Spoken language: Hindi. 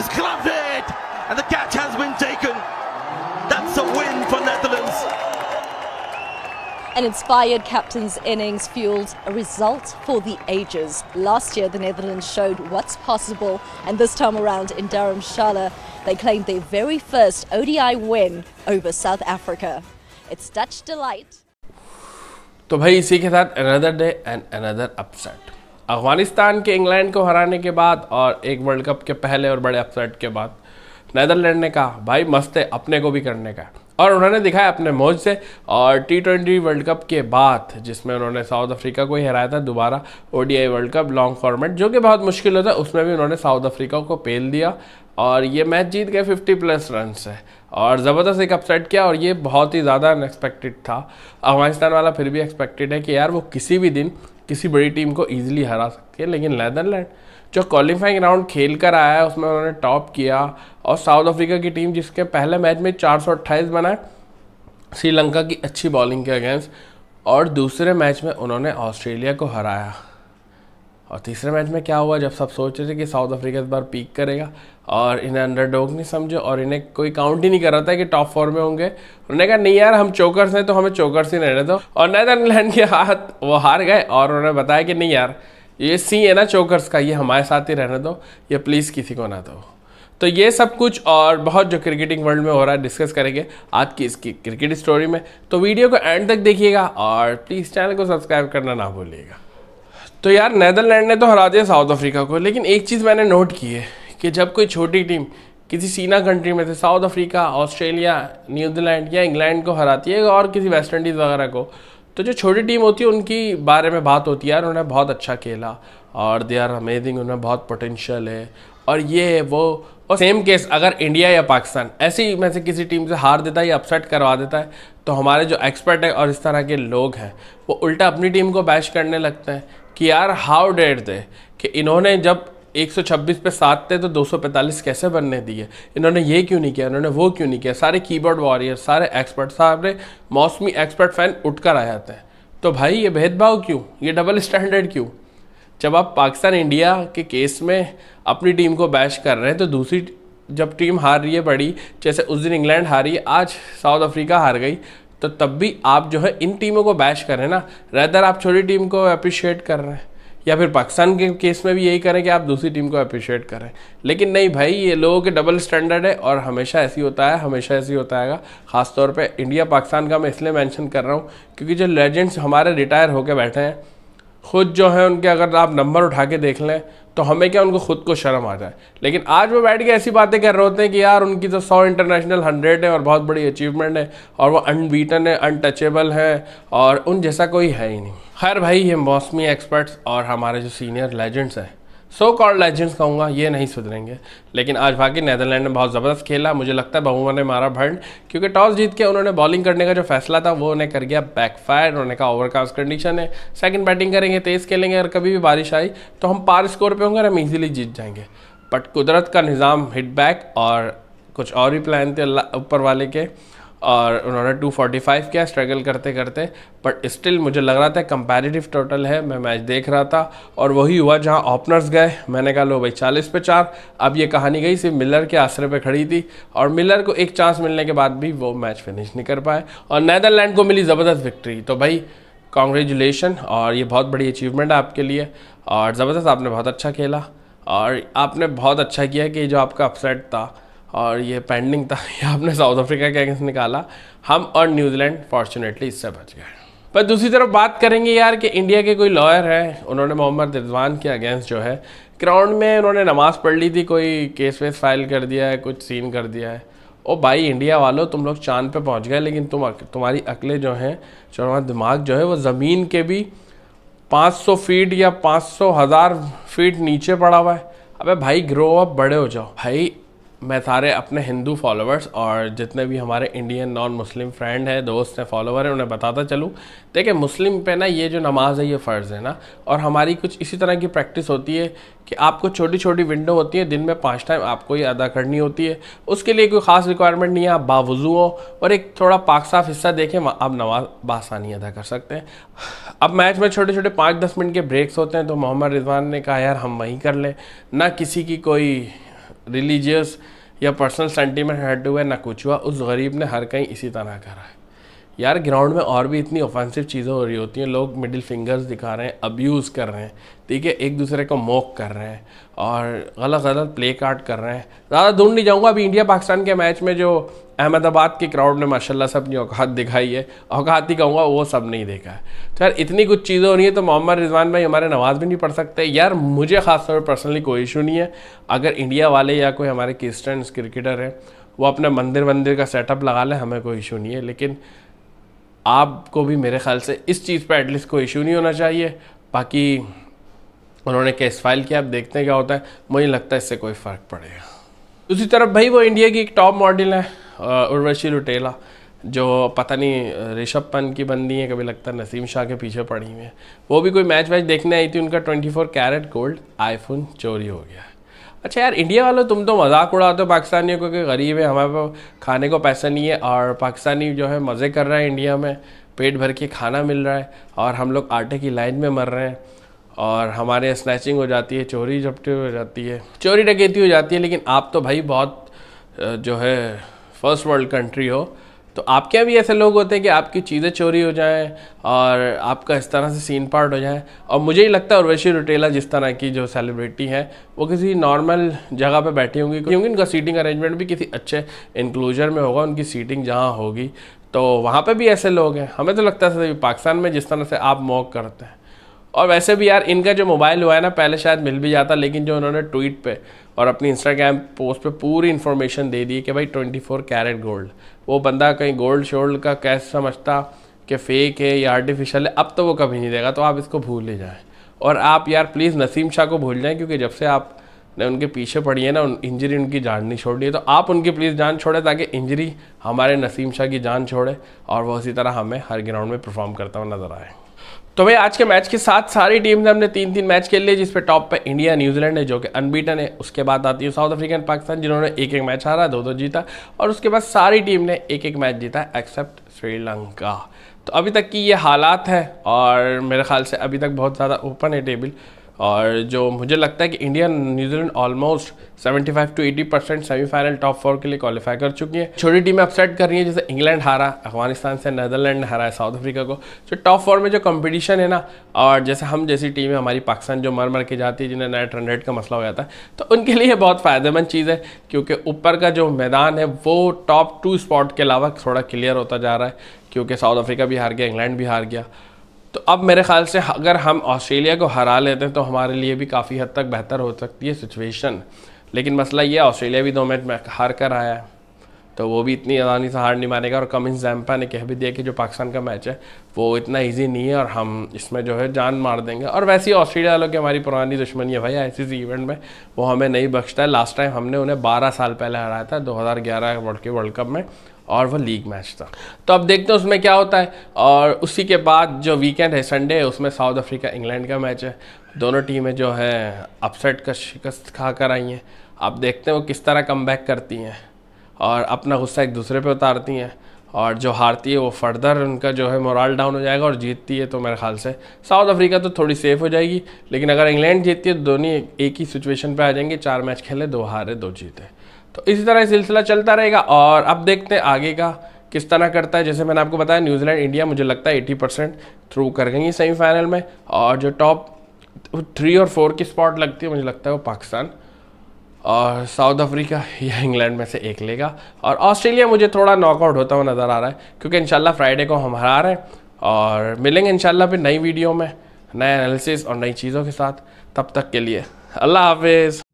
is gloved, and the catch has been taken. That's a win for Netherlands. An inspired captain's innings fueled a result for the ages. Last year, the Netherlands showed what's possible, and this time around in Durham, Dharamshala, they claimed their very first ODI win over South Africa. It's Dutch delight. So, भाई इसी के that another day and another upset. Afghanistan के इंग्लैंड को हराने के बाद और एक वर्ल्ड कप के पहले और बड़े अपसेट के बाद नैदरलैंड ने कहा भाई मस्त है अपने को भी करने का और उन्होंने दिखाया अपने मौज से और टी ट्वेंटी वर्ल्ड कप के बाद जिसमें उन्होंने साउथ अफ्रीका को ही हराया था दोबारा ODI world cup long format जो कि बहुत मुश्किल होता है उसमें भी उन्होंने साउथ अफ्रीका को पेल दिया और ये मैच जीत गए 50 प्लस रन से और ज़बरदस्त एक अपसेट किया और ये बहुत ही ज़्यादा अनएक्सपेक्टेड था अफगानिस्तान वाला फिर भी एक्सपेक्टेड है कि यार वो किसी भी दिन किसी बड़ी टीम को ईजिली हरा सकती है लेकिन नैदरलैंड जो क्वालिफाइंग राउंड खेल कर आया है उसमें उन्होंने टॉप किया और साउथ अफ्रीका की टीम जिसके पहले मैच में चार सौ अट्ठाईस बनाए श्रीलंका की अच्छी बॉलिंग के अगेंस्ट और दूसरे मैच में उन्होंने ऑस्ट्रेलिया को हराया और तीसरे मैच में क्या हुआ जब सब सोच रहे थे कि साउथ अफ्रीका इस बार पीक करेगा और इन्हें अंडरडॉग नहीं समझे और इन्हें कोई काउंट ही नहीं कर रहा था कि टॉप फोर में होंगे उन्होंने कहा नहीं यार हम चोकर्स हैं तो हमें चोकर्स ही रहने दो और नैदरलैंड के हाथ वो हार गए और उन्होंने बताया कि नहीं यार ये सी है ना चोकर्स का ये हमारे साथ ही रहने दो ये प्लीज़ किसी को ना दो तो ये सब कुछ और बहुत जो क्रिकेटिंग वर्ल्ड में हो रहा है डिस्कस करेंगे आज की इसकी क्रिकेट स्टोरी में तो वीडियो को एंड तक देखिएगा और प्लीज़ चैनल को सब्सक्राइब करना ना भूलिएगा तो यार नैदरलैंड ने तो हरा दिया साउथ अफ्रीका को लेकिन एक चीज़ मैंने नोट की है कि जब कोई छोटी टीम किसी सीना कंट्री में से साउथ अफ्रीका ऑस्ट्रेलिया न्यूजीलैंड या इंग्लैंड को हराती है और किसी वेस्ट इंडीज़ वगैरह को तो जो छोटी टीम होती है उनकी बारे में बात होती है यार उन्होंने बहुत अच्छा खेला और दे आर अमेजिंग उनमें बहुत पोटेंशियल है और ये है वो और सेम केस अगर इंडिया या पाकिस्तान ऐसी में से किसी टीम से हार देता है या अपसेट करवा देता है तो हमारे जो एक्सपर्ट है और इस तरह के लोग हैं वो उल्टा अपनी टीम को बैश करने लगते हैं कि यार हाउ डेड दे कि इन्होंने जब 126 पे सात थे तो 245 कैसे बनने दिए इन्होंने ये क्यों नहीं किया इन्होंने वो क्यों नहीं किया सारे कीबोर्ड वॉरियर सारे एक्सपर्ट सारे मौसमी एक्सपर्ट फैन उठ कर आ जाते हैं तो भाई ये भेदभाव क्यों ये डबल स्टैंडर्ड क्यों जब आप पाकिस्तान इंडिया के केस में अपनी टीम को बैश कर रहे हैं तो दूसरी जब टीम हार रही है बड़ी जैसे उस दिन इंग्लैंड हारी आज साउथ अफ्रीका हार गई तो तब भी आप जो है इन टीमों को बैश कर रहे हैं ना रैदर आप छोटी टीम को अप्रिशिएट कर रहे हैं या फिर पाकिस्तान के केस में भी यही करें कि आप दूसरी टीम को अप्रिशिएट करें लेकिन नहीं भाई ये लोगों के डबल स्टैंडर्ड है और हमेशा ऐसी होता है हमेशा ऐसी होता है ख़ासतौर पर इंडिया पाकिस्तान का मैं इसलिए मैंशन कर रहा हूँ क्योंकि जो लेजेंड्स हमारे रिटायर होकर बैठे हैं खुद जो है उनके अगर आप नंबर उठा के देख लें तो हमें क्या उनको खुद को शर्म आ जाए लेकिन आज वो बैठ के ऐसी बातें कर रहे होते हैं कि यार उनकी तो सौ इंटरनेशनल हंड्रेड है और बहुत बड़ी अचीवमेंट है और वो अनबीटन है अनटचेबल है और उन जैसा कोई है ही नहीं खैर भाई ये मौसमी एक्सपर्ट्स और हमारे जो सीनियर लेजेंड्स हैं सो कॉल्ड लेजेंड्स कहूँगा ये नहीं सुधरेंगे लेकिन आज भागी नैदरलैंड ने बहुत ज़बरदस्त खेला मुझे लगता है बहुमा ने मारा भंड क्योंकि टॉस जीत के उन्होंने बॉलिंग करने का जो फैसला था वो उन्हें कर गया बैकफायर उन्होंने कहा ओवरकास्ट कंडीशन है सेकंड बैटिंग करेंगे तेज़ खेलेंगे अगर कभी भी बारिश आई तो हम पार स्कोर पर होंगे और हम ईजिली जीत जाएंगे बट कुदरत का निज़ाम हिट बैक और कुछ और ही प्लान थे ऊपर वाले के और उन्होंने 245 किया स्ट्रगल करते करते बट स्टिल मुझे लग रहा था कंपेरेटिव टोटल है मैं मैच देख रहा था और वही हुआ जहां ओपनर्स गए मैंने कहा लो भाई चालीस पे चार अब ये कहानी गई सिर्फ मिलर के आसरे पे खड़ी थी और मिलर को एक चांस मिलने के बाद भी वो मैच फिनिश नहीं कर पाए और नैदरलैंड को मिली ज़बरदस्त विक्ट्री तो भाई कॉन्ग्रेचुलेसन और ये बहुत बड़ी अचीवमेंट है आपके लिए और ज़बरदस्त आपने बहुत अच्छा खेला और आपने बहुत अच्छा किया कि जो आपका अपसेट था और ये पेंडिंग था ये आपने साउथ अफ्रीका के अगेंस्ट निकाला हम और न्यूजीलैंड फॉर्चुनेटली इससे बच गए पर दूसरी तरफ बात करेंगे यार कि इंडिया के कोई लॉयर हैं उन्होंने मोहम्मद रिजवान के अगेंस्ट जो है ग्राउंड में उन्होंने नमाज़ पढ़ ली थी कोई केस वेस फाइल कर दिया है कुछ सीन कर दिया है ओ भाई इंडिया वालों तुम लोग चांद पे पहुंच गए लेकिन तुम तुम्हारी अकले जो हैं जो तुम्हारा दिमाग जो है वो ज़मीन के भी 500 फीट या 500 हज़ार फीट नीचे पड़ा हुआ है अबे भाई ग्रो अप बड़े हो जाओ भाई मैं सारे अपने हिंदू फॉलोअर्स और जितने भी हमारे इंडियन नॉन मुस्लिम फ्रेंड हैं दोस्त हैं फॉलोवर हैं उन्हें बताता चलूँ देखिए मुस्लिम पे ना ये जो नमाज है ये फ़र्ज़ है ना और हमारी कुछ इसी तरह की प्रैक्टिस होती है कि आपको छोटी छोटी विंडो होती है दिन में पाँच टाइम आपको ये अदा करनी होती है उसके लिए कोई ख़ास रिक्वायरमेंट नहीं है आप बावजू हो और एक थोड़ा पाक साफ हिस्सा देखें आप नमाज बासानी अदा कर सकते हैं अब मैच में छोटे छोटे पाँच दस मिनट के ब्रेक्स होते हैं तो मोहम्मद रिजवान ने कहा यार हम वहीं कर लें ना किसी की कोई रिलीजियस या पर्सनल सेंटीमेंट हट हुआ ना कुछ हुआ उस गरीब ने हर कहीं इसी तरह करा है यार ग्राउंड में और भी इतनी ऑफेंसिव चीज़ें हो रही होती हैं लोग मिडिल फिंगर्स दिखा रहे हैं अब्यूज़ कर रहे हैं ठीक है एक दूसरे को मोक कर रहे हैं और गलत गलत प्ले कार्ड कर रहे हैं ज़्यादा ढूंढ नहीं जाऊँगा अभी इंडिया पाकिस्तान के मैच में जो अहमदाबाद के क्राउड ने माशाल्लाह सब अपनी औकात दिखाई है औकात ही कहूँगा वो सब नहीं देखा है तो यार इतनी कुछ चीज़ें हो रही है तो मोहम्मद रिजवान भाई हमारे नमाज भी नहीं पढ़ सकते यार मुझे खासतौर पर पर्सनली कोई इशू नहीं है अगर इंडिया वाले या कोई हमारे क्रिस्टन क्रिकेटर हैं वो अपने मंदिर वंदिर का सेटअप लगा लें हमें कोई इशू नहीं है लेकिन आपको भी मेरे ख्याल से इस चीज़ पर एटलीस्ट कोई इशू नहीं होना चाहिए बाकी उन्होंने केस फाइल किया आप देखते हैं क्या होता है मुझे लगता है इससे कोई फ़र्क पड़ेगा दूसरी तरफ भाई वो इंडिया की एक टॉप मॉडल है उर्वशी लुटेला जो पता नहीं ऋषभ पंत की बंदी है कभी लगता है नसीम शाह के पीछे पड़ी हुई है वो भी कोई मैच वैच देखने आई थी उनका 24 कैरेट गोल्ड आईफोन चोरी हो गया है अच्छा यार इंडिया वालों तुम तो मजाक उड़ाते हो पाकिस्तानियों को कि गरीब है हमारे पास खाने को पैसा नहीं है और पाकिस्तानी जो है मज़े कर रहा है इंडिया में पेट भर के खाना मिल रहा है और हम लोग आटे की लाइन में मर रहे हैं और हमारे स्नैचिंग हो जाती है चोरी झपटी हो जाती है चोरी डकैती हो जाती है लेकिन आप तो भाई बहुत जो है फर्स्ट वर्ल्ड कंट्री हो तो आपके यहाँ भी ऐसे लोग होते हैं कि आपकी चीज़ें चोरी हो जाएँ और आपका इस तरह से सीन पार्ट हो जाए और मुझे ही लगता है उर्वशी रुटेला जिस तरह की जो सेलिब्रिटी है वो किसी नॉर्मल जगह पे बैठी होंगी क्योंकि उनका सीटिंग अरेंजमेंट भी किसी अच्छे इंक्लोजर में होगा उनकी सीटिंग जहाँ होगी तो वहाँ पर भी ऐसे लोग हैं हमें तो लगता है पाकिस्तान में जिस तरह से आप मॉक करते हैं और वैसे भी यार इनका जो मोबाइल हुआ है ना पहले शायद मिल भी जाता लेकिन जो उन्होंने ट्वीट पे और अपनी इंस्टाग्राम पोस्ट पे पूरी इन्फॉर्मेशन दे दी कि भाई 24 कैरेट गोल्ड वो बंदा कहीं गोल्ड शोल्ड का कैसे समझता कि फेक है या आर्टिफिशियल है अब तो वो कभी नहीं देगा तो आप इसको भूल ही जाएँ और आप यार प्लीज़ नसीम शाह को भूल जाएँ क्योंकि जब से आप ने उनके पीछे पड़ी है ना इंजरी उनकी जान नहीं छोड़ दी है तो आप उनकी प्लीज़ जान छोड़े ताकि इंजरी हमारे नसीम शाह की जान छोड़े और वो इसी तरह हमें हर ग्राउंड में परफॉर्म करता हुआ नज़र आए तो भाई आज के मैच के साथ सारी टीम ने हमने तीन तीन मैच खेल लिए जिसपे टॉप पे इंडिया न्यूजीलैंड है जो कि अनबीटन है उसके बाद आती है साउथ अफ्रीका पाकिस्तान जिन्होंने एक एक मैच हारा दो दो जीता और उसके बाद सारी टीम ने एक एक मैच जीता एक्सेप्ट श्रीलंका तो अभी तक की ये हालात हैं और मेरे ख्याल से अभी तक बहुत ज़्यादा ओपन है टेबल और जो मुझे लगता है कि India New Zealand almost 75 to eighty percent semifinal top four के लिए क्वालिफाई कर चुकी है छोटी टीमें अपसेट कर रही हैं जैसे इंग्लैंड हारा अफगानिस्तान से नदरलैंड हारा है साउथ अफ्रीका को तो टॉप फोर में जो कंपटीशन है ना और जैसे हम जैसी टीमें हमारी पाकिस्तान जो मर मर के जाती है जिन्हें नाइट हंड्रेड का मसला हो जाता है तो उनके लिए बहुत फ़ायदेमंद चीज़ है क्योंकि ऊपर का जो मैदान है वो टॉप टू स्पॉट के अलावा थोड़ा क्लियर होता जा रहा है क्योंकि साउथ अफ्रीका भी हार गया इंग्लैंड भी हार गया तो अब मेरे ख्याल से अगर हम ऑस्ट्रेलिया को हरा लेते हैं तो हमारे लिए भी काफ़ी हद तक बेहतर हो सकती है सिचुएशन लेकिन मसला ये ऑस्ट्रेलिया भी दो मैच में हार कर आया है तो वो भी इतनी आसानी से हार नहीं मानेगा और कमिन जैम्पा ने कह भी दिया कि जो पाकिस्तान का मैच है वो इतना ईजी नहीं है और हम इसमें जो है जान मार देंगे और वैसे ही ऑस्ट्रेलिया वालों की हमारी पुरानी दुश्मनी है भाई सी इवेंट में वो हमें नहीं बख्शता है लास्ट टाइम हमने उन्हें बारह साल पहले हराया था दो हज़ार ग्यारह वर्ल्ड के वर्ल्ड कप में और वो लीग मैच था तो अब देखते हैं उसमें क्या होता है और उसी के बाद जो वीकेंड है संडे है उसमें साउथ अफ्रीका इंग्लैंड का मैच है दोनों टीमें जो है अपसेट का शिकस्त खा कर आई हैं अब देखते हैं वो किस तरह कम करती हैं और अपना गुस्सा एक दूसरे पर उतारती हैं और जो हारती है वो फर्दर उनका जो है मोरल डाउन हो जाएगा और जीतती है तो मेरे ख्याल से साउथ अफ्रीका तो थोड़ी सेफ हो जाएगी लेकिन अगर इंग्लैंड जीतती है तो दोनों एक ही सिचुएशन पे आ जाएंगे चार मैच खेले दो हारे दो जीते तो इसी तरह सिलसिला चलता रहेगा और अब देखते हैं आगे का किस तरह करता है जैसे मैंने आपको बताया न्यूजीलैंड इंडिया मुझे लगता है 80 परसेंट थ्रू कर गई सेमीफाइनल में और जो टॉप थ्री और फोर की स्पॉट लगती है मुझे लगता है वो पाकिस्तान और साउथ अफ्रीका या इंग्लैंड में से एक लेगा और ऑस्ट्रेलिया मुझे थोड़ा नॉकआउट होता हुआ नज़र आ रहा है क्योंकि इंशाल्लाह फ्राइडे को हम हरा रहे हैं और मिलेंगे इंशाल्लाह फिर नई वीडियो में नए एनालिसिस और नई चीज़ों के साथ तब तक के लिए अल्लाह हाफिज़